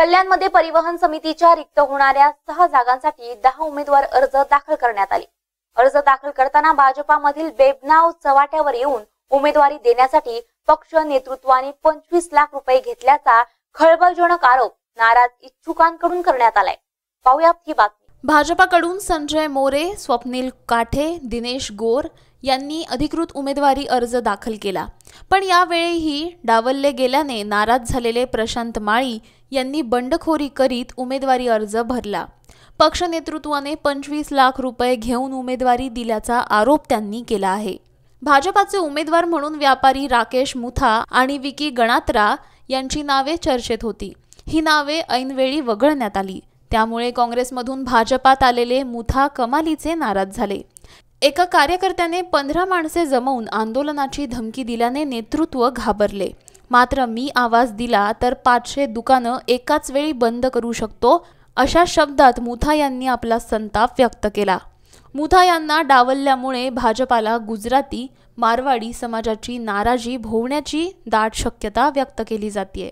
कल्याणमध्ये परिवहन समितीच्या रिक्त होणाऱ्या सहा जागांसाठी दहा उमेदवार अर्ज दाखल करण्यात आले अर्ज दाखल करताना भाजपामधील बेबनाव चव्हाट्यावर येऊन उमेदवारी देण्यासाठी पक्ष नेतृत्वाने पंचवीस लाख रुपये घेतल्याचा खळबळजनक आरोप नाराज इच्छुकांकडून करण्यात आलाय पाहुयात ही बातमी भाजपाकडून संजय मोरे स्वप्नील काठे दिनेश गोर यांनी अधिकृत उमेदवारी अर्ज दाखल केला पण यावेळीही डावलले गेल्याने नाराज झालेले प्रशांत माळी यांनी बंडखोरी करीत उमेदवारी अर्ज भरला पक्ष पंचवीस लाख रुपये घेऊन उमेदवारी दिल्याचा आरोप त्यांनी केला आहे भाजपाचे उमेदवार म्हणून व्यापारी राकेश मुथा आणि विकी गणात्रा यांची नावे चर्चेत होती ही नावे ऐनवेळी वगळण्यात आली त्यामुळे काँग्रेसमधून भाजपात आलेले मुथा कमालीचे नाराज झाले एका कार्यकर्त्याने पंधरा माणसे जमवून आंदोलनाची धमकी दिल्याने नेतृत्व घाबरले मात्र मी आवाज दिला तर पाचशे दुकानं एकाच वेळी बंद करू शकतो अशा शब्दात मुथा यांनी आपला संताप व्यक्त केला मुथा यांना डावलल्यामुळे भाजपाला गुजराती मारवाडी समाजाची नाराजी भोवण्याची दाट शक्यता व्यक्त केली जाते